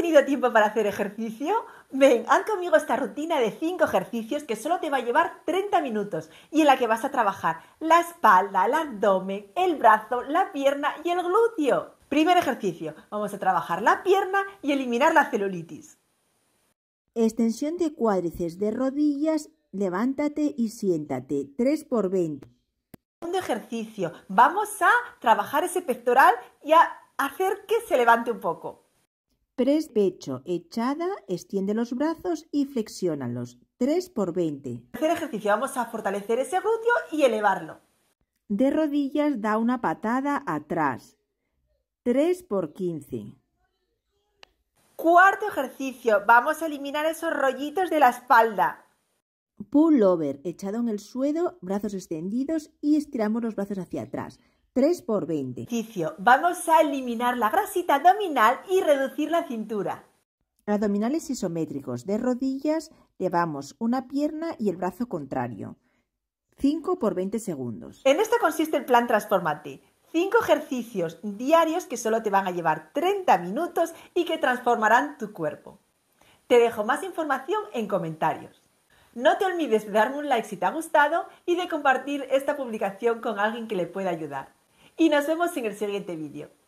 tenido tiempo para hacer ejercicio? Ven, haz conmigo esta rutina de 5 ejercicios que solo te va a llevar 30 minutos y en la que vas a trabajar la espalda, el abdomen, el brazo, la pierna y el glúteo. Primer ejercicio, vamos a trabajar la pierna y eliminar la celulitis. Extensión de cuádriceps de rodillas, levántate y siéntate, 3 por 20. Segundo ejercicio, vamos a trabajar ese pectoral y a hacer que se levante un poco. Pres pecho, echada, extiende los brazos y flexiónalos. 3 por 20. Tercer ejercicio, vamos a fortalecer ese glúteo y elevarlo. De rodillas da una patada atrás. 3 por 15. Cuarto ejercicio, vamos a eliminar esos rollitos de la espalda. Pullover echado en el suelo, brazos extendidos y estiramos los brazos hacia atrás. 3 por 20. Ejercicio. Vamos a eliminar la grasita abdominal y reducir la cintura. Abdominales isométricos. De rodillas llevamos una pierna y el brazo contrario. 5 por 20 segundos. En esto consiste el plan Transformate. 5 ejercicios diarios que solo te van a llevar 30 minutos y que transformarán tu cuerpo. Te dejo más información en comentarios. No te olvides de darme un like si te ha gustado y de compartir esta publicación con alguien que le pueda ayudar. Y nos vemos en el siguiente vídeo.